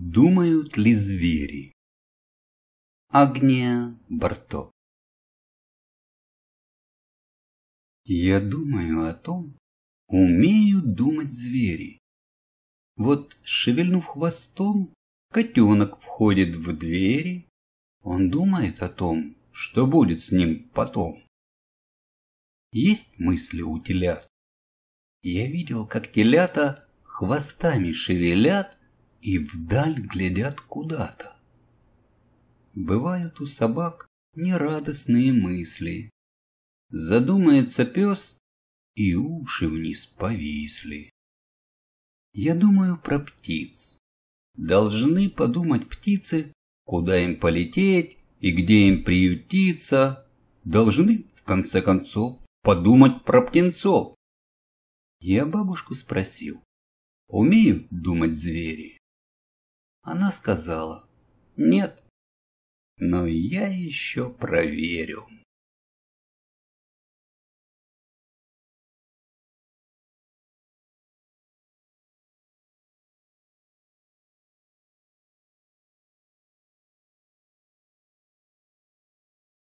Думают ли звери? Агния Барто Я думаю о том, умеют думать звери. Вот, шевельнув хвостом, котенок входит в двери, он думает о том, что будет с ним потом. Есть мысли у телят? Я видел, как телята хвостами шевелят, и вдаль глядят куда-то. Бывают у собак нерадостные мысли. Задумается пес, и уши вниз повисли. Я думаю про птиц. Должны подумать птицы, куда им полететь и где им приютиться. Должны, в конце концов, подумать про птенцов. Я бабушку спросил, умеют думать звери? Она сказала «Нет». Но я еще проверю.